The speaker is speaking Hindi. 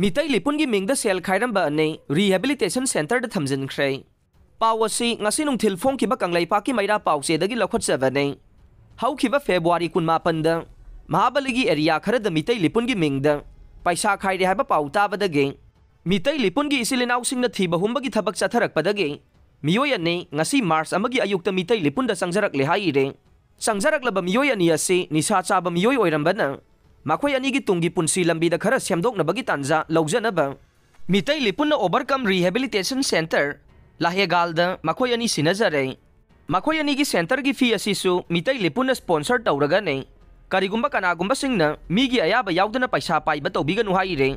मितई लिपुन की मिंग सेल खाइरबने रिहेबिलिटेशन सेंटर थमजिनख्रे पासी असील फों की कंगलेपा की मैरा पाचे लौटने फेब्रुआरी कुमापन महाबली एरिया खरद मितई लिपुन की मिंग पैसा खाइरे है पाव ताबदे मितई लिपुन की इसी इनाव थी बहुम की थबक चथरपदे मियोयने मार्च अयुक्त मितई लिपुन चंगजरक्ले हाइरे चंगजरक्लब मियोयनी निशा चाब मियोय ꯃꯈꯣꯏ ꯑꯅꯤꯒꯤ ꯇꯨꯡꯒꯤ ꯄꯨꯟꯁꯤ ꯂꯝꯕꯤꯗ ꯈꯔ ꯁꯦꯝꯗꯣꯛꯅꯕꯒꯤ ꯇꯥꯟꯖꯥ ꯂꯧꯖꯅꯕ ꯃꯤꯇꯩ ꯂꯤꯄꯨꯟꯅ ꯑꯣꯚꯔꯀꯝ ꯔꯤꯍꯦꯕꯤꯂꯤꯇꯦꯁꯟ ꯁꯦꯟꯇꯔ ꯂꯥꯍꯦꯒꯥꯜꯗ ꯃꯈꯣꯏ ꯑꯅꯤ ꯁꯤꯟꯅꯖꯔꯦ ꯃꯈꯣꯏ ꯑꯅꯤꯒꯤ ꯁꯦꯟꯇꯔꯒꯤ ꯐꯤ ꯑꯁꯤꯁꯨ ꯃꯤꯇꯩ ꯂꯤꯄꯨꯟꯅ ꯁ꯭ꯄꯣꯟꯁꯔ ꯇꯧꯔꯒꯅꯤ ꯀꯔꯤꯒꯨꯝꯕ ꯀꯅꯥꯒꯨꯝꯕꯁꯤꯡꯅ ꯃꯤꯒꯤ ꯑꯌꯥꯕ ꯌꯥꯎꯗꯅ ꯄꯩꯁꯥ ꯄꯥꯏꯕ ꯇꯧꯕꯤꯒꯅꯨ ꯍꯥꯏꯔꯦ